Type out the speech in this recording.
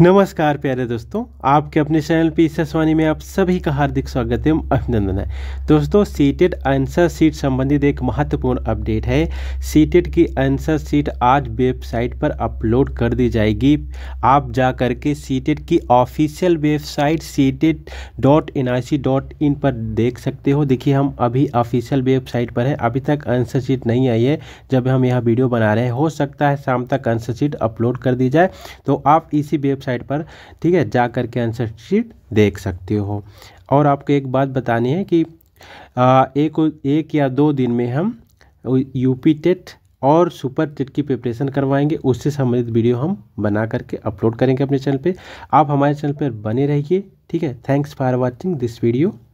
नमस्कार प्यारे दोस्तों आपके अपने चैनल पी ससवानी में आप सभी का हार्दिक स्वागत एवं अभिनंदन है दोस्तों सीटेड आंसर सीट संबंधित एक महत्वपूर्ण अपडेट है सीटेड की आंसर सीट आज वेबसाइट पर अपलोड कर दी जाएगी आप जा करके सीटेड की official website CTET dot N I C dot in पर देख सकते हो देखिए हम अभी ऑफिशियल वेबसाइट पर है अभी तक आंसर सीट नहीं आई है जब हम यह वीडियो बना रहे हैं हो सकता है शाम तक आंसर सीट अपलोड कर दी जाए तो आप इसी वेबसाइट वेबसाइट पर ठीक है जा कर के आंसर शीट देख सकते हो और आपको एक बात बतानी है कि आ, एक एक या दो दिन में हम यूपी टेट और सुपर टेट की प्रिपरेशन करवाएंगे उससे संबंधित वीडियो हम बना करके अपलोड करेंगे अपने चैनल पे आप हमारे चैनल पर बने रहिए ठीक है thanks for watching this video